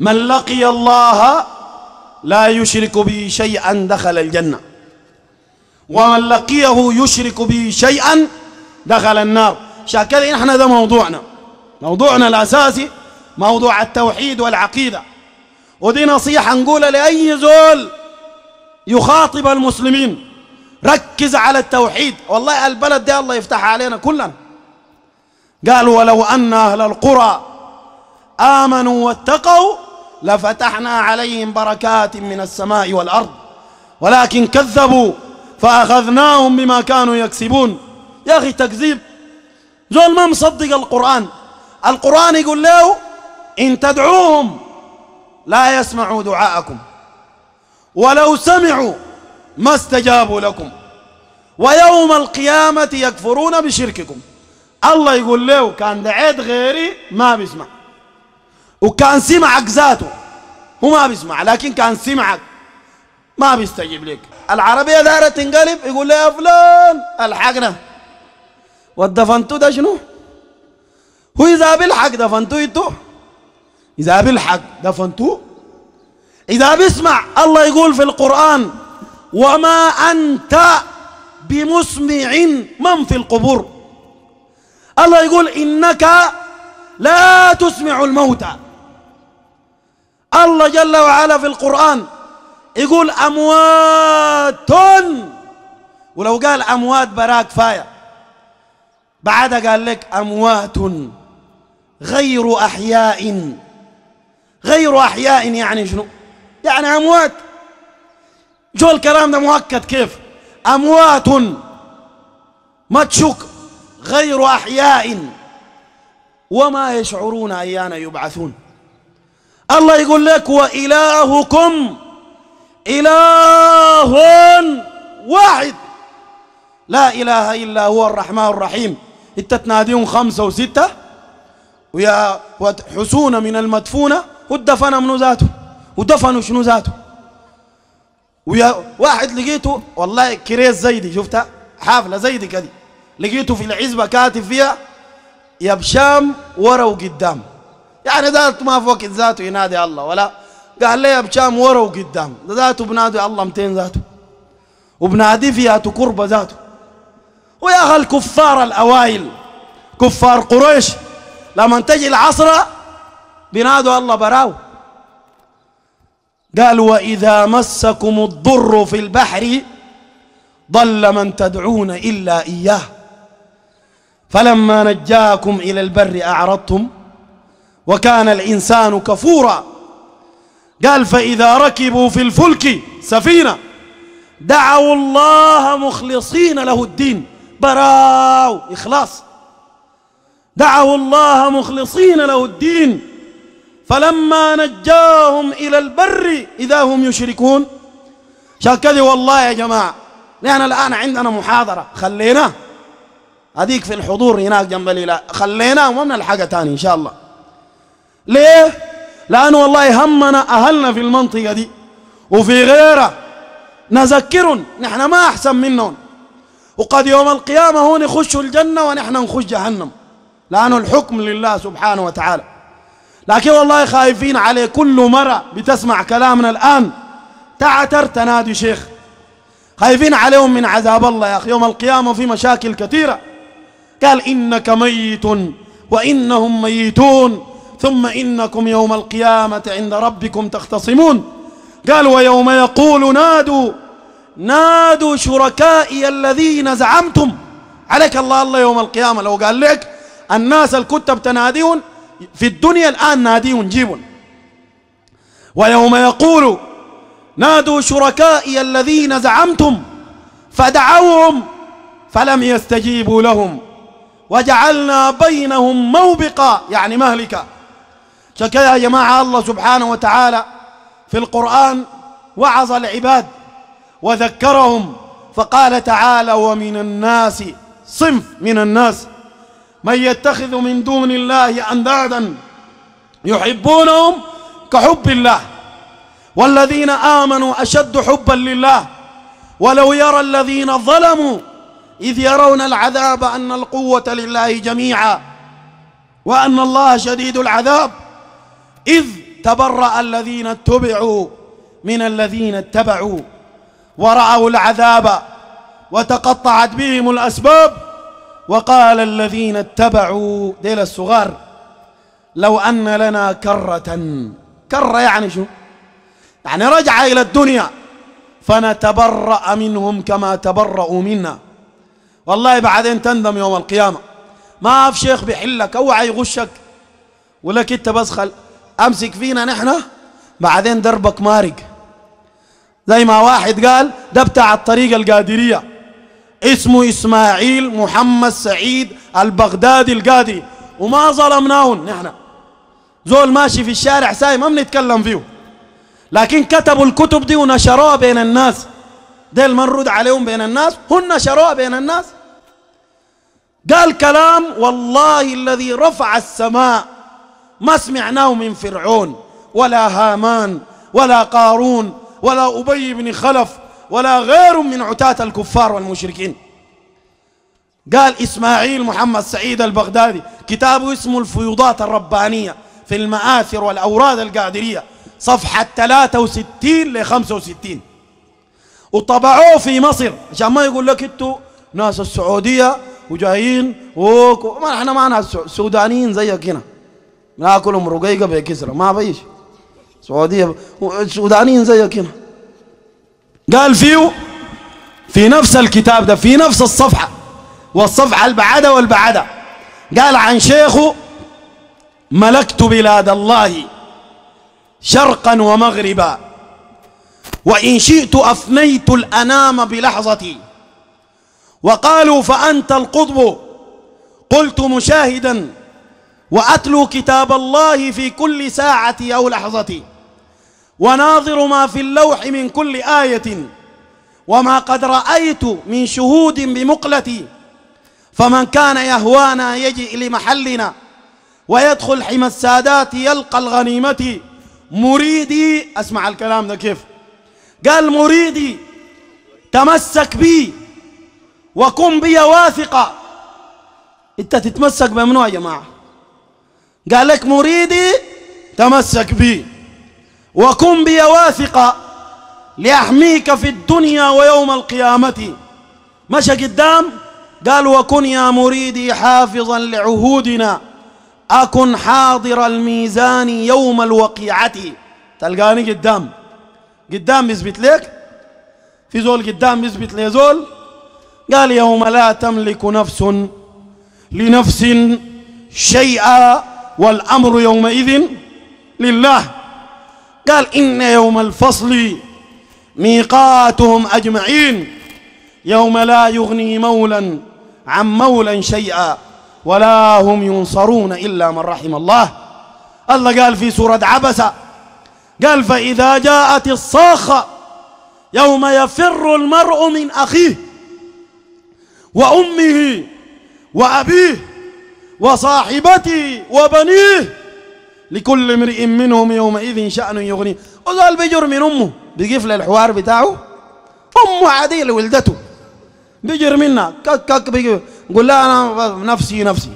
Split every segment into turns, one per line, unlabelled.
من لقي الله لا يشرك به شيئا دخل الجنة ومن لقيه يشرك به شيئا دخل النار شكل إيه احنا ده موضوعنا موضوعنا الأساسي موضوع التوحيد والعقيدة ودي نصيحة نقولها لأي زول يخاطب المسلمين ركز على التوحيد والله البلد ده الله يفتح علينا كلنا قالوا ولو أن أهل القرى آمنوا واتقوا لفتحنا عليهم بركات من السماء والأرض ولكن كذبوا فأخذناهم بما كانوا يكسبون يا أخي تكذيب زول ما مصدق القرآن القرآن يقول له إن تدعوهم لا يسمعوا دعاءكم ولو سمعوا ما استجابوا لكم ويوم القيامة يكفرون بشرككم الله يقول له كان دعيت غيري ما بيسمع وكان سمعك ذاته هو ما بيسمع لكن كان سمعك ما بيستجيب لك العربية دارة تنقلب يقول يا فلان الحقنا والدفنتو ده شنو هو إذا بيلحق دفنتو انتو إذا بيلحق دفنتو إذا بيسمع الله يقول في القرآن وما أنت بمسمع من في القبور الله يقول إنك لا تسمع الموتى الله جل وعلا في القرآن يقول أموات ولو قال أموات براك كفاية بعدها قال لك أموات غير أحياء غير أحياء يعني شنو يعني أموات جو الكلام ده مؤكد كيف أموات ما تشك غير أحياء وما يشعرون أيان يبعثون الله يقول لك وإلهكم إله واحد لا إله إلا هو الرحمن الرحيم انت تناديهم خمسة وستة ويا حسون من المدفونة ودفن منو ذاته ودفنوا شنو ذاته ويا واحد لقيته والله كريز زيدي شفتها حافلة زيدي كذي لقيته في العزبة كاتب فيها يا بشام ورا وقدام يعني ذات ما فوق ذاته ينادي الله ولا قال لي بشام ورا وقدام ذاته بنادي الله 200 ذاته وبنادي فياته قربة ذاته ويا كفار الأوائل كفار قريش لما تجي العصر بنادوا الله براو قال وإذا مسكم الضر في البحر ضل من تدعون إلا إياه فلما نجاكم إلى البر أعرضتم وكان الإنسان كفورا قال فإذا ركبوا في الفلك سفينة دعوا الله مخلصين له الدين براو إخلاص دعوا الله مخلصين له الدين فلما نجاهم إلى البر إذا هم يشركون شكذي والله يا جماعة لأن الآن عندنا محاضرة خلينا هذيك في الحضور هناك جنب الإله خلينا ومن الحاجة تاني إن شاء الله ليه؟ لأنه والله همنا أهلنا في المنطقة دي وفي غيرها نذكرهم نحن ما أحسن منهم وقد يوم القيامة هون يخشوا الجنة ونحن نخش جهنم لأنه الحكم لله سبحانه وتعالى لكن والله خايفين عليه كل مرة بتسمع كلامنا الآن تعتر تنادي شيخ خايفين عليهم من عذاب الله يا أخي يوم القيامة في مشاكل كثيرة قال إنك ميت وإنهم ميتون ثم إنكم يوم القيامة عند ربكم تختصمون قال ويوم يقول نادوا نادوا شركائي الذين زعمتم عليك الله الله يوم القيامة لو قال لك الناس الكتب تناديهم في الدنيا الآن ناديهم جيبهم ويوم يقول نادوا شركائي الذين زعمتم فدعوهم فلم يستجيبوا لهم وجعلنا بينهم موبقا يعني مهلكا عشان يا جماعة الله سبحانه وتعالى في القرآن وعظ العباد وذكرهم فقال تعالى ومن الناس صنف من الناس من يتخذ من دون الله أندادا يحبونهم كحب الله والذين آمنوا أشد حبا لله ولو يرى الذين ظلموا إذ يرون العذاب أن القوة لله جميعا وأن الله شديد العذاب إذ تبرأ الذين اتبعوا من الذين اتبعوا ورأوا العذاب وتقطعت بهم الأسباب وقال الذين اتبعوا ديل الصغار لو أن لنا كرة كرة يعني شو يعني رجع إلى الدنيا فنتبرأ منهم كما تبرأوا منا والله بعدين تندم يوم القيامة ما في شيخ بحلك اوعى يغشك ولك انت بس خل امسك فينا نحن بعدين دربك مارق زي ما واحد قال ده بتاع الطريقه القادريه اسمه اسماعيل محمد سعيد البغدادي القادري وما ظلمناهم نحن زول ماشي في الشارع ساي ما بنتكلم فيه لكن كتبوا الكتب دي ونشروها بين الناس ديل ما نرد عليهم بين الناس هم نشروها بين الناس قال كلام والله الذي رفع السماء ما سمعناه من فرعون ولا هامان ولا قارون ولا أبي بن خلف ولا غير من عتاة الكفار والمشركين قال إسماعيل محمد سعيد البغدادي كتابه اسمه الفيوضات الربانية في المآثر والأوراد القادرية صفحة 63 ل 65 وطبعوه في مصر عشان ما يقول لك انتوا ناس السعودية وجايين وكو ما احنا ما ناس سودانيين زيك هنا ناكلهم رقيقة بكسرة ما بيش سعودية سودانيين زي هنا قال فيه في نفس الكتاب ده في نفس الصفحة والصفحة البعدة والبعدة قال عن شيخه ملكت بلاد الله شرقا ومغربا وإن شئت أفنيت الأنام بلحظتي وقالوا فأنت القطب قلت مشاهدا وأتلو كتاب الله في كل ساعة أو لحظة وناظر ما في اللوح من كل آية وما قد رأيت من شهود بمقلتي فمن كان يهوانا يجئ لمحلنا ويدخل حمى السادات يلقى الغنيمة مريدي أسمع الكلام ده كيف قال مريدي تمسك بي وكن بي واثقة انت تتمسك بمنوع يا جماعه قال لك مريدي تمسك بي وكن بي واثقا لأحميك في الدنيا ويوم القيامة مشى قدام قال وكن يا مريدي حافظا لعهودنا أكن حاضر الميزان يوم الوقيعة تلقاني قدام قدام يثبت لك في زول قدام يثبت لي زول قال يوم لا تملك نفس لنفس شيئا والأمر يومئذ لله قال إن يوم الفصل ميقاتهم أجمعين يوم لا يغني مولا عن مولا شيئا ولا هم ينصرون إلا من رحم الله الله قال في سورة عبسة قال فإذا جاءت الصاخة يوم يفر المرء من أخيه وأمه وأبيه وصاحبته وبنيه لكل امرئ منهم يومئذ شأن يغنيه وقال بيجر من أمه بيقف للحوار بتاعه أمه عادية لولدته بيجر منها كك كك قول لها أنا نفسي نفسي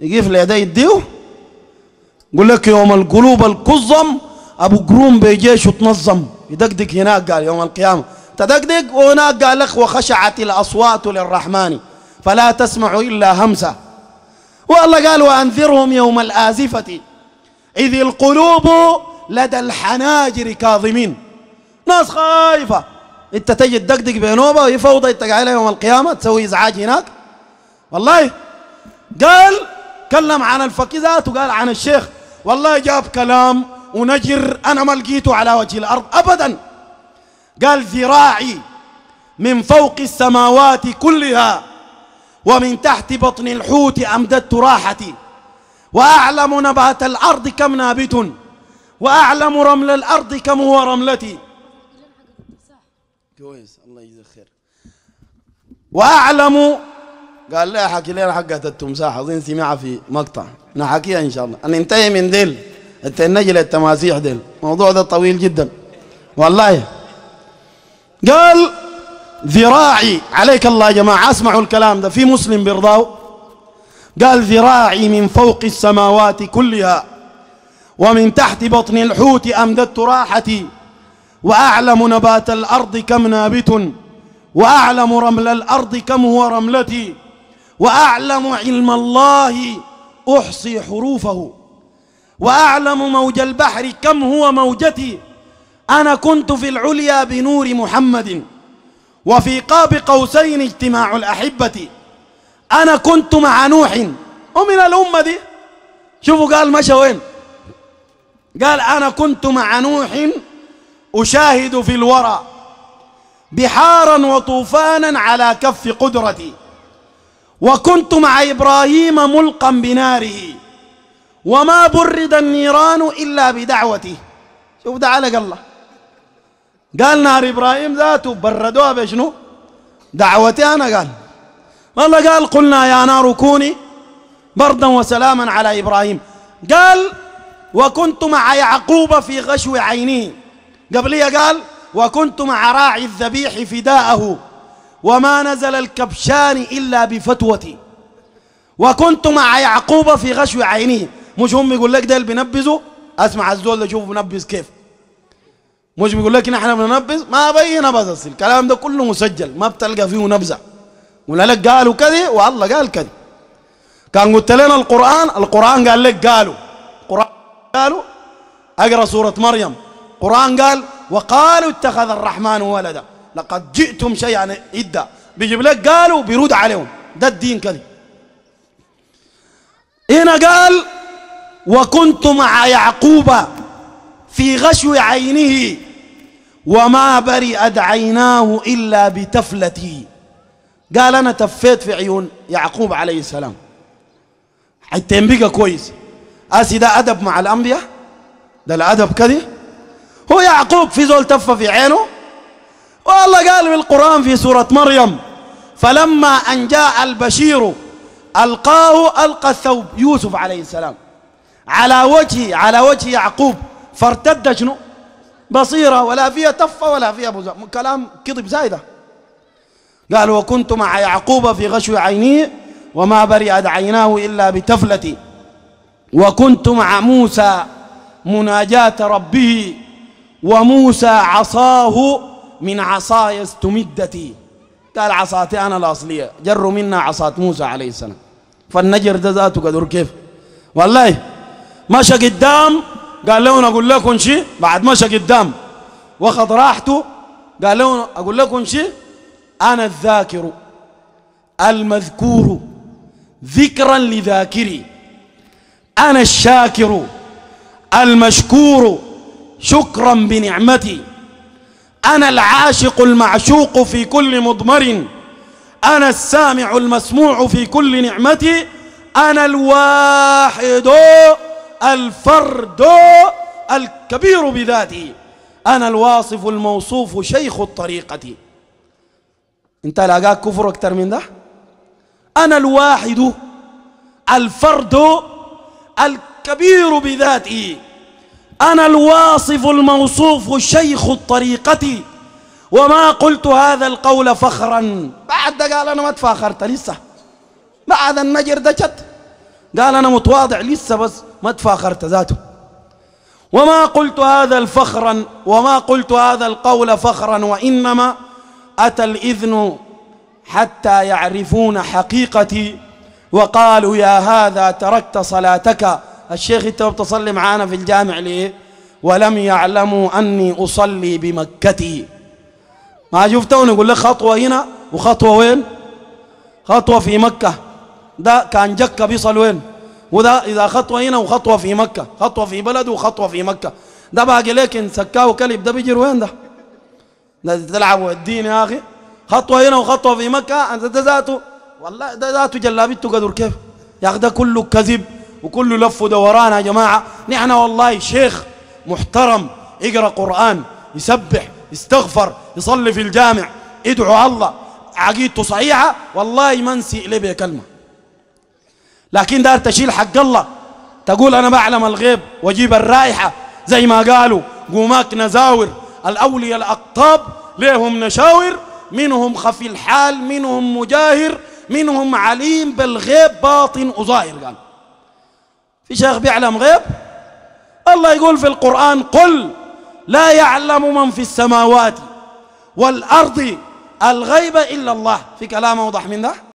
يقف ليدي يديه قول لك يوم القلوب الكظم أبو قروم بيجيش تنظم يدقدق هناك قال يوم القيامة تدقدق وهناك قال لك وخشعت الأصوات للرحمن فلا تسمع إلا همسه والله قال وأنذرهم يوم الآزفة إذ القلوب لدى الحناجر كاظمين ناس خايفة انت تجي تدقدق بنوبة وهي فوضى انت قاعد يوم القيامة تسوي ازعاج هناك والله قال تكلم عن الفقيزات وقال عن الشيخ والله جاب كلام ونجر انا ما لقيته على وجه الارض ابدا قال ذراعي من فوق السماوات كلها ومن تحت بطن الحوت أمددت راحتي وأعلم نبات الأرض كم نابت وأعلم رمل الأرض كم هو رملتي كويس الله يجزاك خير وأعلم قال لا حكي لنا حقة التمساح أظن سمعها في مقطع نحكيها إن شاء الله ننتهي من ديل التنجل التماسيح ديل الموضوع ده طويل جدا والله قال ذراعي عليك الله يا جماعة اسمعوا الكلام ده في مسلم برضاه قال ذراعي من فوق السماوات كلها ومن تحت بطن الحوت أمددت راحتي وأعلم نبات الأرض كم نابت وأعلم رمل الأرض كم هو رملتي وأعلم علم الله أحصي حروفه وأعلم موج البحر كم هو موجتي أنا كنت في العليا بنور محمد وفي قاب قوسين اجتماع الأحبة أنا كنت مع نوح ومن الأمة دي شوفوا قال مشى وين قال أنا كنت مع نوح أشاهد في الورى بحارا وطوفانا على كف قدرتي وكنت مع إبراهيم ملقا بناره وما برد النيران إلا بدعوته شوف دعالك الله قال نار إبراهيم ذاته بردوها بشنو دعوتي أنا قال والله قال قلنا يا نار كوني بردا وسلاما على إبراهيم قال وكنت مع يعقوب في غشو عينه قبلية قال وكنت مع راعي الذبيح فداءه وما نزل الكبشان إلا بفتوتي وكنت مع يعقوب في غشو عينه مش هم يقول لك ده اللي بينبذوا اسمع الزول ده شوف بنبذ كيف مش بيقول لك نحن بننبذ ما بين بس الكلام ده كله مسجل ما بتلقى فيه نبذه ولا لك قالوا كذا والله قال كذا كان قلت لنا القران القران قال لك قالوا القران قالوا اقرا سوره مريم القران قال وقالوا اتخذ الرحمن ولدا لقد جئتم شيئا ادى بيجيب لك قالوا بيرد عليهم ده الدين كذا هنا قال وكنت مع يعقوب في غشو عينه وما برئت عيناه إلا بتفلتي قال أنا تفيت في عيون يعقوب عليه السلام حتى ينبقى كويس أسي ده أدب مع الأنبياء ده الأدب كذي هو يعقوب في زول تف في عينه والله قال في القرآن في سورة مريم فلما أن جاء البشير ألقاه ألقى الثوب يوسف عليه السلام على وجهه على وجه يعقوب فارتد شنو بصيره ولا فيها تفة ولا فيها بزا. كلام كذب زايده قال وكنت مع يعقوب في غشو عينيه وما برئت عيناه الا بتفلتي وكنت مع موسى مناجاه ربه وموسى عصاه من عصاي استمدتي قال عصاتي انا الاصليه جروا منا عصات موسى عليه السلام فالنجر ده ذاته قدر كيف والله ماشى قدام قال لهم اقول لكم شيء بعد مشى قدام واخذ راحته قال لهم اقول لكم شيء انا الذاكر المذكور ذكرا لذاكري انا الشاكر المشكور شكرا بنعمتي انا العاشق المعشوق في كل مضمر انا السامع المسموع في كل نعمتي انا الواحد الفرد الكبير بذاته أنا الواصف الموصوف شيخ الطريقة أنت لاقاك كفر أكتر من ده أنا الواحد الفرد الكبير بذاته أنا الواصف الموصوف شيخ الطريقة وما قلت هذا القول فخرا بعد قال أنا ما تفاخرت لسه بعد النجر دجت قال أنا متواضع لسه بس ما تفاخرت ذاته وما قلت هذا الفخرا وما قلت هذا القول فخرا وإنما أتى الإذن حتى يعرفون حقيقتي وقالوا يا هذا تركت صلاتك الشيخ انت بتصلي معانا في الجامع ليه ولم يعلموا أني أصلي بمكتي ما شفتهم يقول لك خطوة هنا وخطوة وين خطوة في مكة ده كان جكة بيصل وين وده إذا خطوة هنا وخطوة في مكة خطوة في بلده وخطوة في مكة ده باقي لكن سكاه وكلب ده بيجر وين ده ده تلعب الدين يا أخي خطوة هنا وخطوة في مكة أنت ده ذاته والله ده ذاته جلابته قدر كيف يا أخي ده كله كذب وكله لف ودوران يا جماعة نحن والله شيخ محترم يقرأ قرآن يسبح يستغفر يصلي في الجامع يدعو الله عقيدته صحيحة والله ما نسي إليه بكلمة لكن دار تشيل حق الله تقول أنا بعلم الغيب واجيب الرائحة زي ما قالوا قوماك نزاور الأولياء الأقطاب ليهم نشاور منهم خفي الحال منهم مجاهر منهم عليم بالغيب باطن وظاهر قال في شيخ بيعلم غيب الله يقول في القرآن قل لا يعلم من في السماوات والأرض الغيب إلا الله في كلام أوضح من ده